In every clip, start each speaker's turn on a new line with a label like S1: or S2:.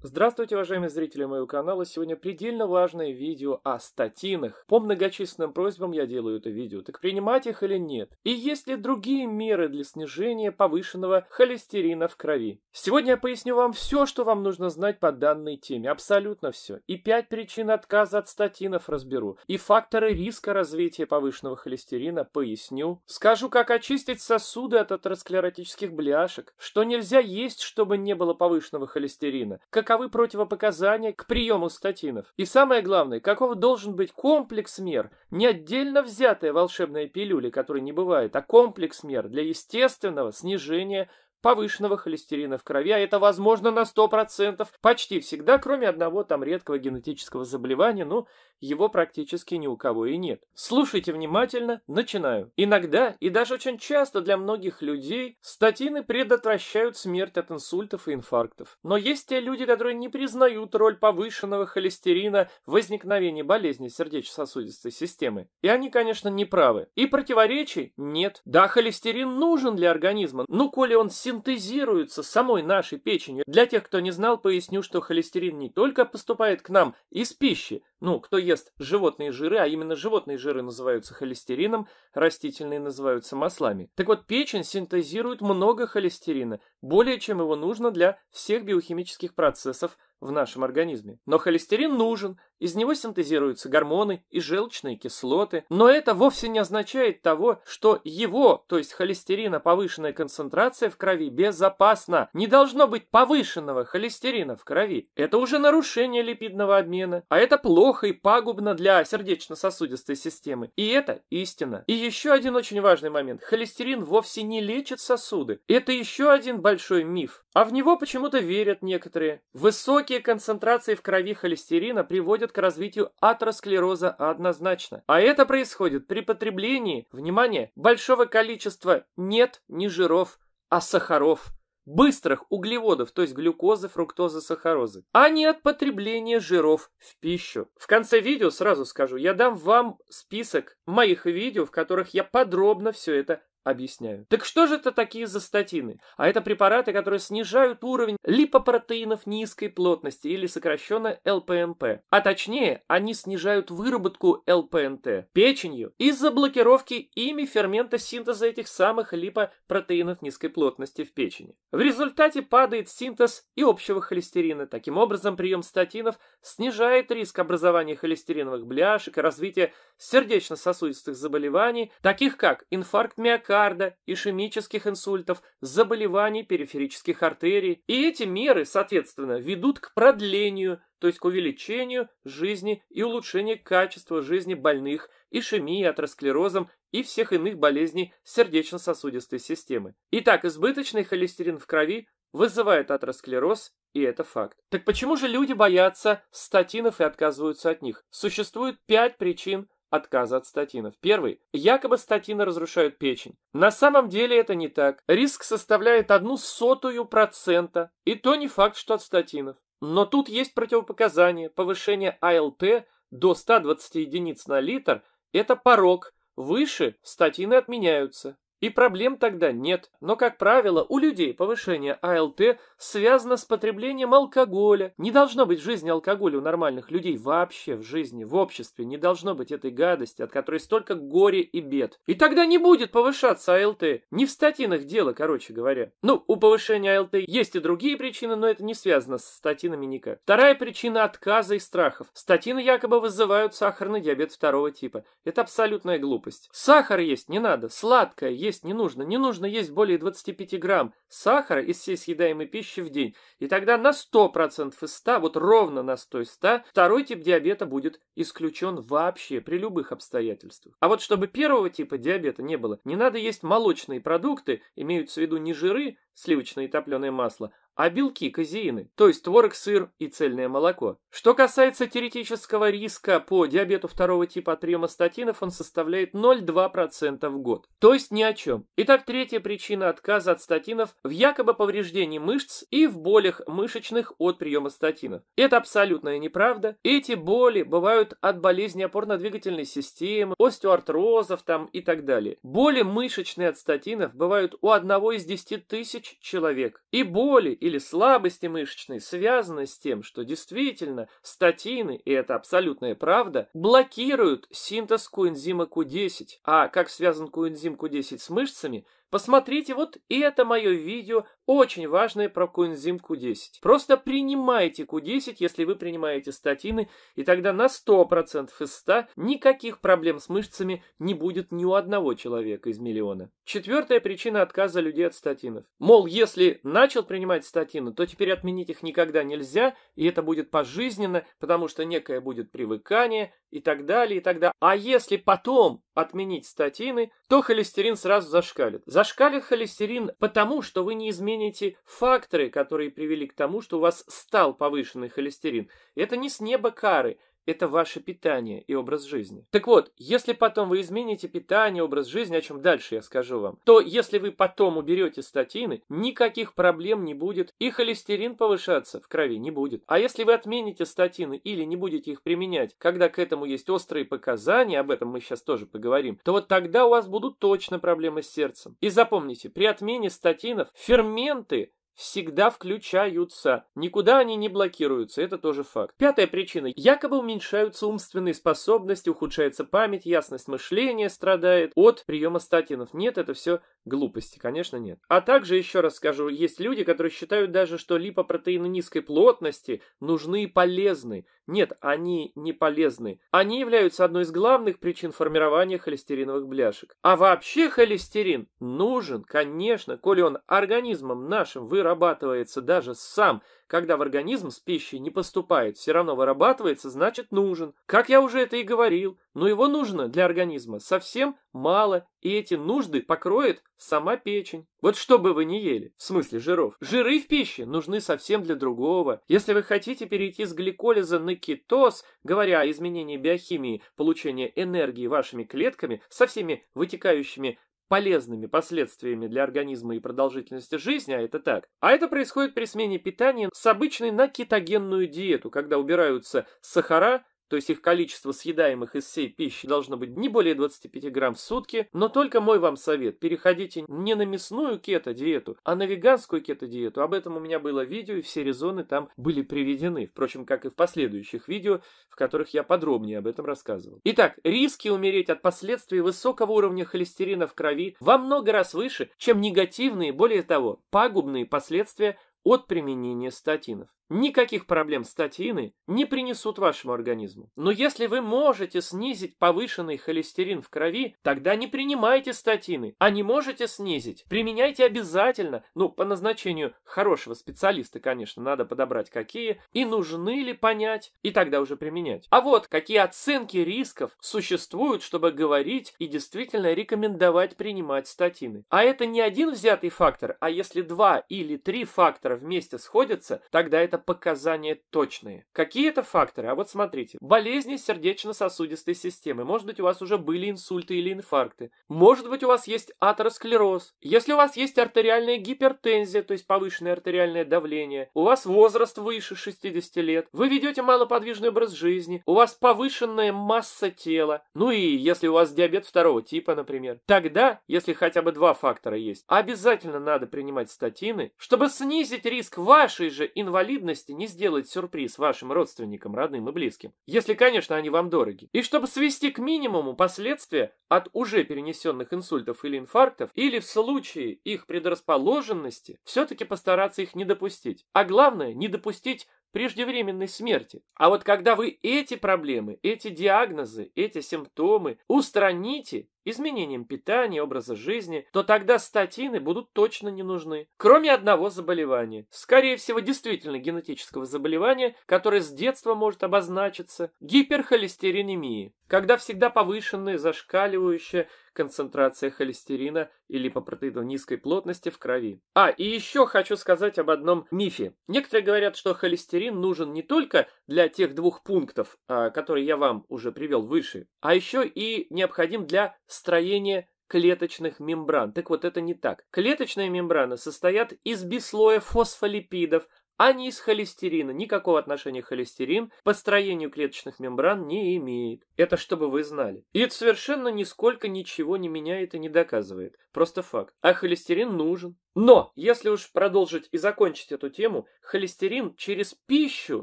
S1: Здравствуйте, уважаемые зрители моего канала! Сегодня предельно важное видео о статинах. По многочисленным просьбам я делаю это видео, так принимать их или нет? И есть ли другие меры для снижения повышенного холестерина в крови? Сегодня я поясню вам все, что вам нужно знать по данной теме, абсолютно все. И пять причин отказа от статинов разберу, и факторы риска развития повышенного холестерина поясню. Скажу, как очистить сосуды от атеросклеротических бляшек, что нельзя есть, чтобы не было повышенного холестерина, как каковы противопоказания к приему статинов. И самое главное, каков должен быть комплекс мер, не отдельно взятая волшебная пилюля, которой не бывает, а комплекс мер для естественного снижения повышенного холестерина в крови, а это возможно на 100%, почти всегда, кроме одного там редкого генетического заболевания, но его практически ни у кого и нет. Слушайте внимательно, начинаю. Иногда и даже очень часто для многих людей статины предотвращают смерть от инсультов и инфарктов. Но есть те люди, которые не признают роль повышенного холестерина в возникновении болезней сердечно-сосудистой системы. И они, конечно, не правы. И противоречий нет. Да, холестерин нужен для организма, но коли он сильный, синтезируется самой нашей печенью. Для тех, кто не знал, поясню, что холестерин не только поступает к нам из пищи, ну, кто ест животные жиры, а именно животные жиры называются холестерином, растительные называются маслами. Так вот, печень синтезирует много холестерина, более чем его нужно для всех биохимических процессов в нашем организме. Но холестерин нужен, из него синтезируются гормоны и желчные кислоты, но это вовсе не означает того, что его, то есть холестерина повышенная концентрация в крови безопасна. Не должно быть повышенного холестерина в крови. Это уже нарушение липидного обмена, а это плохо и пагубно для сердечно-сосудистой системы. И это истина. И еще один очень важный момент. Холестерин вовсе не лечит сосуды. Это еще один большой миф. А в него почему-то верят некоторые. Высокие концентрации в крови холестерина приводят к развитию атеросклероза однозначно. А это происходит при потреблении, внимание, большого количества нет не жиров, а сахаров. Быстрых углеводов, то есть глюкозы, фруктозы, сахарозы, а не от потребления жиров в пищу. В конце видео сразу скажу, я дам вам список моих видео, в которых я подробно все это объясняю. Так что же это такие за статины? А это препараты, которые снижают уровень липопротеинов низкой плотности или сокращенно ЛПНП. А точнее, они снижают выработку ЛПНТ печенью из-за блокировки ими фермента синтеза этих самых липопротеинов низкой плотности в печени. В результате падает синтез и общего холестерина. Таким образом, прием статинов снижает риск образования холестериновых бляшек и развития сердечно-сосудистых заболеваний, таких как инфаркт миокарда, миокарда, ишемических инсультов, заболеваний периферических артерий. И эти меры, соответственно, ведут к продлению, то есть к увеличению жизни и улучшению качества жизни больных ишемии, атеросклерозом и всех иных болезней сердечно-сосудистой системы. Итак, избыточный холестерин в крови вызывает атеросклероз, и это факт. Так почему же люди боятся статинов и отказываются от них? Существует пять причин отказа от статинов. Первый. Якобы статины разрушают печень. На самом деле это не так. Риск составляет одну сотую процента. И то не факт, что от статинов. Но тут есть противопоказания. Повышение АЛТ до 120 единиц на литр – это порог. Выше статины отменяются. И проблем тогда нет. Но, как правило, у людей повышение АЛТ связано с потреблением алкоголя. Не должно быть в жизни алкоголя у нормальных людей вообще в жизни, в обществе. Не должно быть этой гадости, от которой столько горе и бед. И тогда не будет повышаться АЛТ. Не в статинах дело, короче говоря. Ну, у повышения АЛТ есть и другие причины, но это не связано с статинами никак. Вторая причина отказа и страхов. Статины якобы вызывают сахарный диабет второго типа. Это абсолютная глупость. Сахар есть не надо, сладкое есть есть не нужно. Не нужно есть более 25 грамм сахара из всей съедаемой пищи в день. И тогда на 100% из 100, вот ровно на 100 из 100, второй тип диабета будет исключен вообще при любых обстоятельствах. А вот чтобы первого типа диабета не было, не надо есть молочные продукты, имеются в виду не жиры, сливочное и топленое масло, а белки казеины, то есть творог, сыр и цельное молоко. Что касается теоретического риска по диабету второго типа от приема статинов, он составляет 0,2% в год. То есть ни о чем. Итак, третья причина отказа от статинов в якобы повреждении мышц и в болях мышечных от приема статинов. Это абсолютная неправда. Эти боли бывают от болезни опорно-двигательной системы, остеоартрозов там и так далее. Боли мышечные от статинов бывают у одного из 10 тысяч человек. И боли, и или слабости мышечной связано с тем, что действительно статины, и это абсолютная правда, блокируют синтез коэнзима Q10, а как связан коэнзим Q10 с мышцами – Посмотрите вот и это мое видео, очень важное про коэнзим Q10. Просто принимайте Q10, если вы принимаете статины, и тогда на 100% из 100 никаких проблем с мышцами не будет ни у одного человека из миллиона. Четвертая причина отказа людей от статинов. Мол, если начал принимать статины, то теперь отменить их никогда нельзя, и это будет пожизненно, потому что некое будет привыкание и так далее, и так далее. А если потом отменить статины, то холестерин сразу зашкалит. Зашкалит холестерин потому, что вы не измените факторы, которые привели к тому, что у вас стал повышенный холестерин. Это не с неба кары это ваше питание и образ жизни. Так вот, если потом вы измените питание, образ жизни, о чем дальше я скажу вам, то если вы потом уберете статины, никаких проблем не будет и холестерин повышаться в крови не будет. А если вы отмените статины или не будете их применять, когда к этому есть острые показания, об этом мы сейчас тоже поговорим, то вот тогда у вас будут точно проблемы с сердцем. И запомните, при отмене статинов ферменты всегда включаются. Никуда они не блокируются, это тоже факт. Пятая причина. Якобы уменьшаются умственные способности, ухудшается память, ясность мышления страдает от приема статинов. Нет, это все Глупости, конечно, нет. А также, еще раз скажу, есть люди, которые считают даже, что липопротеины низкой плотности нужны и полезны. Нет, они не полезны. Они являются одной из главных причин формирования холестериновых бляшек. А вообще холестерин нужен, конечно, коли он организмом нашим вырабатывается даже сам – когда в организм с пищей не поступает, все равно вырабатывается, значит нужен. Как я уже это и говорил, но его нужно для организма совсем мало, и эти нужды покроет сама печень. Вот что бы вы ни ели, в смысле жиров. Жиры в пище нужны совсем для другого. Если вы хотите перейти с гликолиза на кетоз, говоря о изменении биохимии, получения энергии вашими клетками со всеми вытекающими полезными последствиями для организма и продолжительности жизни, а это так. А это происходит при смене питания с обычной на кетогенную диету, когда убираются сахара, то есть их количество съедаемых из всей пищи должно быть не более 25 грамм в сутки, но только мой вам совет, переходите не на мясную кето-диету, а на веганскую кето-диету. Об этом у меня было видео, и все резоны там были приведены, впрочем, как и в последующих видео, в которых я подробнее об этом рассказывал. Итак, риски умереть от последствий высокого уровня холестерина в крови во много раз выше, чем негативные, более того, пагубные последствия от применения статинов. Никаких проблем статины не принесут вашему организму. Но если вы можете снизить повышенный холестерин в крови, тогда не принимайте статины, а не можете снизить. Применяйте обязательно, ну, по назначению хорошего специалиста, конечно, надо подобрать какие, и нужны ли понять, и тогда уже применять. А вот какие оценки рисков существуют, чтобы говорить и действительно рекомендовать принимать статины. А это не один взятый фактор, а если два или три фактора вместе сходятся, тогда это показания точные. Какие это факторы? А вот смотрите. Болезни сердечно-сосудистой системы. Может быть, у вас уже были инсульты или инфаркты. Может быть, у вас есть атеросклероз. Если у вас есть артериальная гипертензия, то есть повышенное артериальное давление, у вас возраст выше 60 лет, вы ведете малоподвижный образ жизни, у вас повышенная масса тела, ну и если у вас диабет второго типа, например, тогда, если хотя бы два фактора есть, обязательно надо принимать статины, чтобы снизить Повысить риск вашей же инвалидности не сделать сюрприз вашим родственникам, родным и близким, если, конечно, они вам дороги. И чтобы свести к минимуму последствия от уже перенесенных инсультов или инфарктов, или в случае их предрасположенности, все-таки постараться их не допустить. А главное, не допустить преждевременной смерти. А вот когда вы эти проблемы, эти диагнозы, эти симптомы устраните, изменением питания, образа жизни, то тогда статины будут точно не нужны. Кроме одного заболевания, скорее всего действительно генетического заболевания, которое с детства может обозначиться, гиперхолестеринемии, когда всегда повышенная зашкаливающая концентрация холестерина и липопротеидов низкой плотности в крови. А, и еще хочу сказать об одном мифе. Некоторые говорят, что холестерин нужен не только для тех двух пунктов, а, которые я вам уже привел выше, а еще и необходим для строение клеточных мембран. Так вот, это не так. Клеточные мембраны состоят из бислоя фосфолипидов, а не из холестерина. Никакого отношения холестерин к построению клеточных мембран не имеет. Это чтобы вы знали. И это совершенно нисколько ничего не меняет и не доказывает. Просто факт. А холестерин нужен. Но, если уж продолжить и закончить эту тему, холестерин через пищу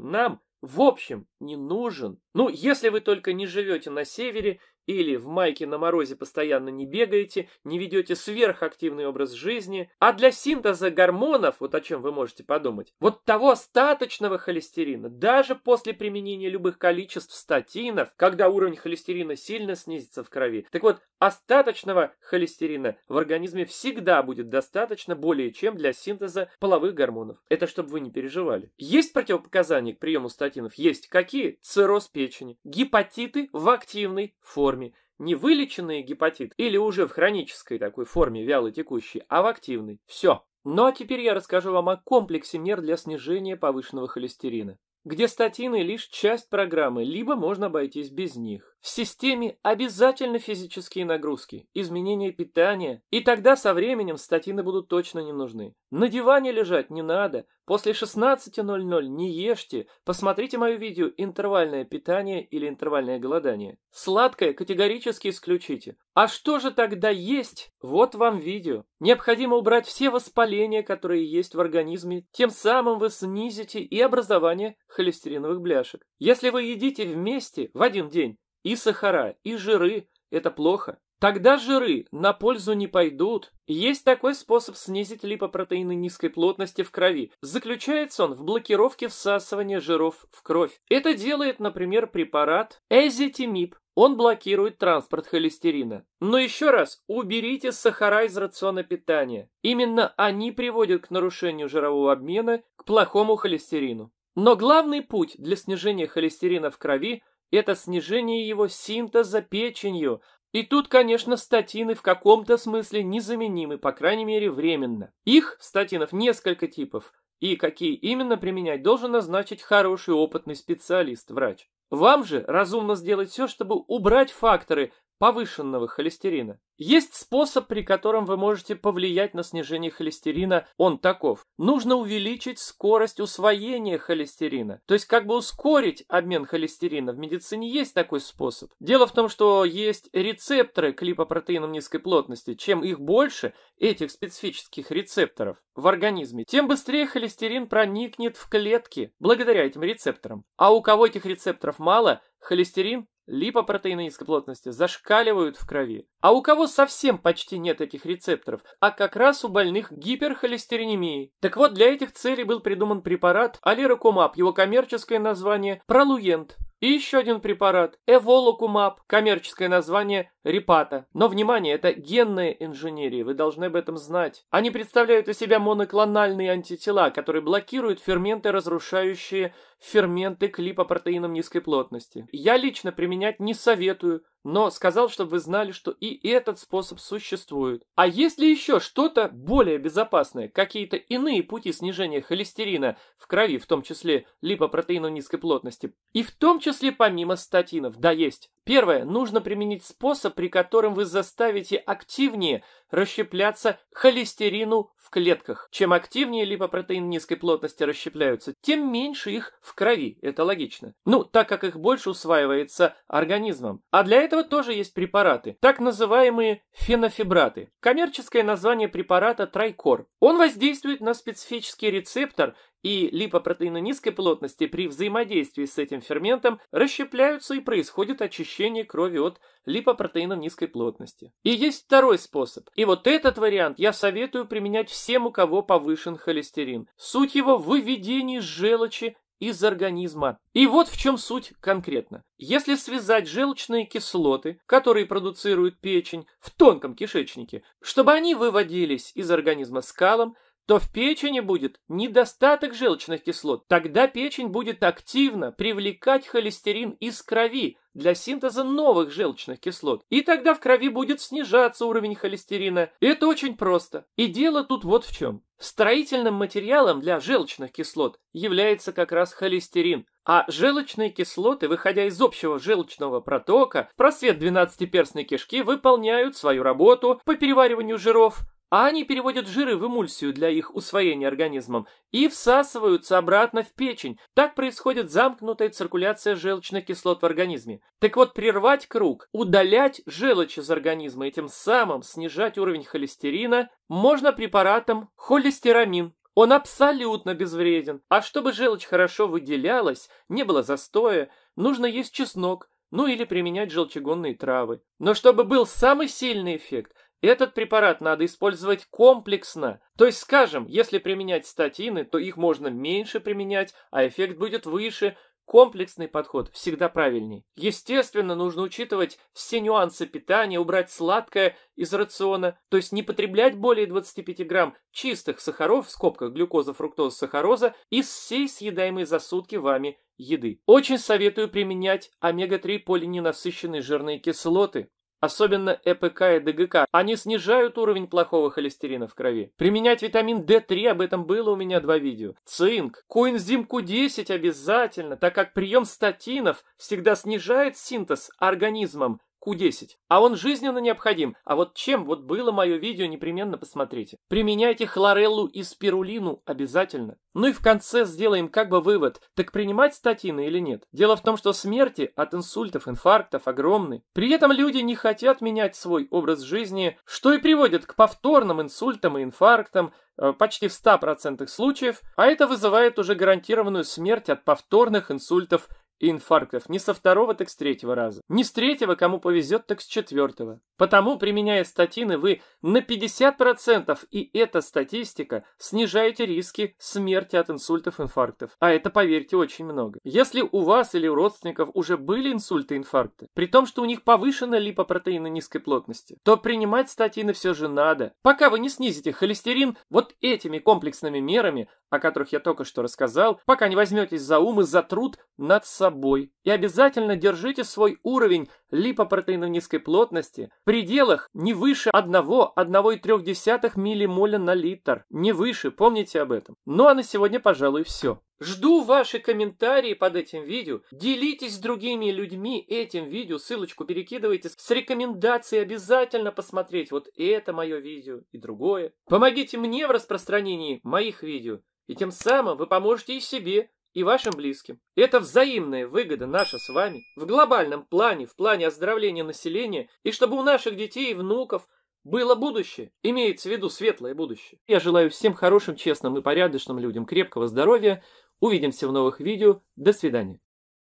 S1: нам в общем, не нужен. Ну, если вы только не живете на севере или в майке на морозе постоянно не бегаете, не ведете сверхактивный образ жизни, а для синтеза гормонов, вот о чем вы можете подумать, вот того остаточного холестерина, даже после применения любых количеств статинов, когда уровень холестерина сильно снизится в крови, так вот, остаточного холестерина в организме всегда будет достаточно более чем для синтеза половых гормонов. Это чтобы вы не переживали. Есть противопоказания к приему статинов? Есть. Какие? Цирроз печени, гепатиты в активной форме форме не вылеченный гепатит или уже в хронической такой форме вяло текущий, а в активной. Все. Ну а теперь я расскажу вам о комплексе мер для снижения повышенного холестерина, где статины лишь часть программы, либо можно обойтись без них. В системе обязательно физические нагрузки, изменения питания, и тогда со временем статины будут точно не нужны. На диване лежать не надо, после 16.00 не ешьте, посмотрите мое видео «Интервальное питание» или «Интервальное голодание». Сладкое категорически исключите. А что же тогда есть? Вот вам видео. Необходимо убрать все воспаления, которые есть в организме, тем самым вы снизите и образование холестериновых бляшек. Если вы едите вместе в один день, и сахара, и жиры – это плохо. Тогда жиры на пользу не пойдут. Есть такой способ снизить липопротеины низкой плотности в крови. Заключается он в блокировке всасывания жиров в кровь. Это делает, например, препарат эзитимиб. Он блокирует транспорт холестерина. Но еще раз, уберите сахара из рациона питания. Именно они приводят к нарушению жирового обмена, к плохому холестерину. Но главный путь для снижения холестерина в крови – это снижение его синтеза печенью. И тут, конечно, статины в каком-то смысле незаменимы, по крайней мере, временно. Их, статинов, несколько типов. И какие именно применять, должен назначить хороший опытный специалист, врач. Вам же разумно сделать все, чтобы убрать факторы, повышенного холестерина. Есть способ, при котором вы можете повлиять на снижение холестерина, он таков. Нужно увеличить скорость усвоения холестерина, то есть как бы ускорить обмен холестерина. В медицине есть такой способ. Дело в том, что есть рецепторы к липопротеинам низкой плотности. Чем их больше, этих специфических рецепторов в организме, тем быстрее холестерин проникнет в клетки благодаря этим рецепторам. А у кого этих рецепторов мало, холестерин липопротеины низкоплотности зашкаливают в крови. А у кого совсем почти нет этих рецепторов, а как раз у больных гиперхолестеринемией. Так вот, для этих целей был придуман препарат алирокумаб, его коммерческое название пролуент. И еще один препарат – эволокумаб, коммерческое название репата. Но, внимание, это генная инженерия, вы должны об этом знать. Они представляют из себя моноклональные антитела, которые блокируют ферменты, разрушающие ферменты к липопротеинам низкой плотности. Я лично применять не советую, но сказал, чтобы вы знали, что и этот способ существует. А есть ли еще что-то более безопасное, какие-то иные пути снижения холестерина в крови, в том числе липопротеинов низкой плотности, и в том числе помимо статинов? Да, есть. Первое. Нужно применить способ, при котором вы заставите активнее расщепляться холестерину в клетках. Чем активнее липопротеины низкой плотности расщепляются, тем меньше их в крови. Это логично. Ну, так как их больше усваивается организмом. А для этого тоже есть препараты. Так называемые фенофибраты. Коммерческое название препарата Трайкор. Он воздействует на специфический рецептор и липопротеины низкой плотности при взаимодействии с этим ферментом расщепляются и происходит очищение сгущение крови от липопротеинов низкой плотности. И есть второй способ. И вот этот вариант я советую применять всем, у кого повышен холестерин. Суть его в выведении желчи из организма. И вот в чем суть конкретно. Если связать желчные кислоты, которые продуцирует печень, в тонком кишечнике, чтобы они выводились из организма скалом, то в печени будет недостаток желчных кислот. Тогда печень будет активно привлекать холестерин из крови для синтеза новых желчных кислот. И тогда в крови будет снижаться уровень холестерина. Это очень просто. И дело тут вот в чем. Строительным материалом для желчных кислот является как раз холестерин. А желчные кислоты, выходя из общего желчного протока, в просвет двенадцатиперстной кишки выполняют свою работу по перевариванию жиров, а они переводят жиры в эмульсию для их усвоения организмом и всасываются обратно в печень. Так происходит замкнутая циркуляция желчных кислот в организме. Так вот, прервать круг, удалять желчь из организма и тем самым снижать уровень холестерина можно препаратом холестерамин. Он абсолютно безвреден. А чтобы желчь хорошо выделялась, не было застоя, нужно есть чеснок, ну или применять желчегонные травы. Но чтобы был самый сильный эффект, этот препарат надо использовать комплексно. То есть, скажем, если применять статины, то их можно меньше применять, а эффект будет выше. Комплексный подход всегда правильней. Естественно, нужно учитывать все нюансы питания, убрать сладкое из рациона, то есть не потреблять более 25 грамм чистых сахаров, в скобках глюкоза, фруктоза, сахароза, из всей съедаемой за сутки вами еды. Очень советую применять омега-3 полиненасыщенные жирные кислоты особенно ЭПК и ДГК, они снижают уровень плохого холестерина в крови. Применять витамин D3, об этом было у меня два видео. Цинк, коэнзим Q10 обязательно, так как прием статинов всегда снижает синтез организмом Q10. А он жизненно необходим. А вот чем вот было мое видео, непременно посмотрите. Применяйте хлореллу и спирулину обязательно. Ну и в конце сделаем как бы вывод, так принимать статины или нет. Дело в том, что смерти от инсультов, инфарктов огромны. При этом люди не хотят менять свой образ жизни, что и приводит к повторным инсультам и инфарктам, э, почти в 100% случаев, а это вызывает уже гарантированную смерть от повторных инсультов инфарктов не со второго, так с третьего раза. Не с третьего, кому повезет, так с четвертого. Потому, применяя статины, вы на 50%, и эта статистика, снижаете риски смерти от инсультов, инфарктов. А это, поверьте, очень много. Если у вас или у родственников уже были инсульты, инфаркты, при том, что у них повышена липопротеина низкой плотности, то принимать статины все же надо. Пока вы не снизите холестерин вот этими комплексными мерами, о которых я только что рассказал, пока не возьметесь за ум и за труд над собой собой и обязательно держите свой уровень липопротеинов низкой плотности в пределах не выше 1, 1,3 миллимоля на литр. Не выше, помните об этом. Ну а на сегодня, пожалуй, все. Жду ваши комментарии под этим видео. Делитесь с другими людьми этим видео. Ссылочку перекидывайте с рекомендацией обязательно посмотреть вот это мое видео и другое. Помогите мне в распространении моих видео. И тем самым вы поможете и себе, и вашим близким. Это взаимная выгода наша с вами в глобальном плане, в плане оздоровления населения, и чтобы у наших детей и внуков было будущее, имеется в виду светлое будущее. Я желаю всем хорошим, честным и порядочным людям крепкого здоровья. Увидимся в новых видео. До свидания.